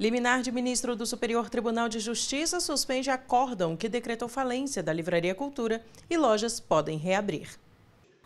Liminar de ministro do Superior Tribunal de Justiça suspende acórdão que decretou falência da Livraria Cultura e lojas podem reabrir.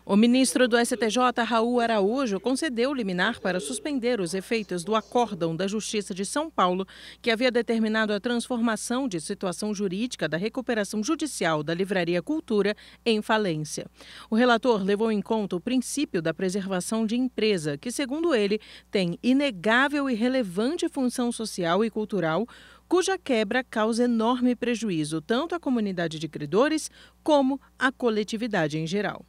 O ministro do STJ, Raul Araújo, concedeu liminar para suspender os efeitos do acórdão da Justiça de São Paulo, que havia determinado a transformação de situação jurídica da recuperação judicial da Livraria Cultura em falência. O relator levou em conta o princípio da preservação de empresa, que, segundo ele, tem inegável e relevante função social e cultural, cuja quebra causa enorme prejuízo tanto à comunidade de credores como à coletividade em geral.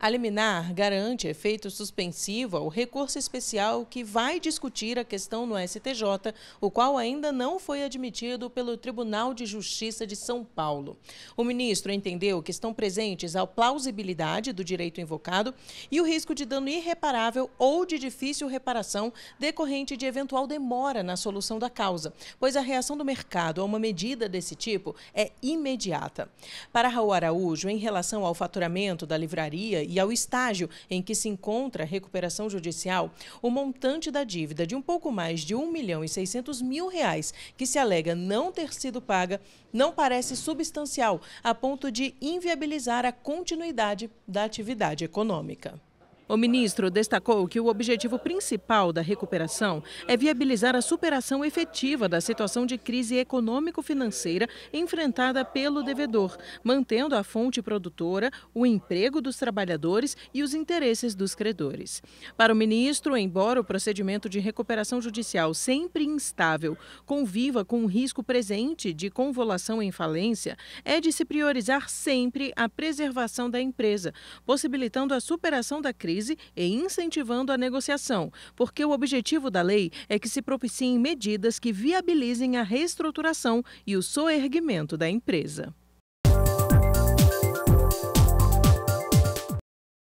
A liminar garante efeito suspensivo ao recurso especial que vai discutir a questão no STJ, o qual ainda não foi admitido pelo Tribunal de Justiça de São Paulo. O ministro entendeu que estão presentes a plausibilidade do direito invocado e o risco de dano irreparável ou de difícil reparação decorrente de eventual demora na solução da causa, pois a reação do mercado a uma medida desse tipo é imediata. Para Raul Araújo, em relação ao faturamento da livraria e ao estágio em que se encontra a recuperação judicial, o montante da dívida de um pouco mais de 1 milhão e 600 mil reais que se alega não ter sido paga não parece substancial a ponto de inviabilizar a continuidade da atividade econômica. O ministro destacou que o objetivo principal da recuperação é viabilizar a superação efetiva da situação de crise econômico-financeira enfrentada pelo devedor, mantendo a fonte produtora, o emprego dos trabalhadores e os interesses dos credores. Para o ministro, embora o procedimento de recuperação judicial sempre instável conviva com o risco presente de convolução em falência, é de se priorizar sempre a preservação da empresa, possibilitando a superação da crise crise e incentivando a negociação, porque o objetivo da lei é que se propiciem medidas que viabilizem a reestruturação e o soerguimento da empresa.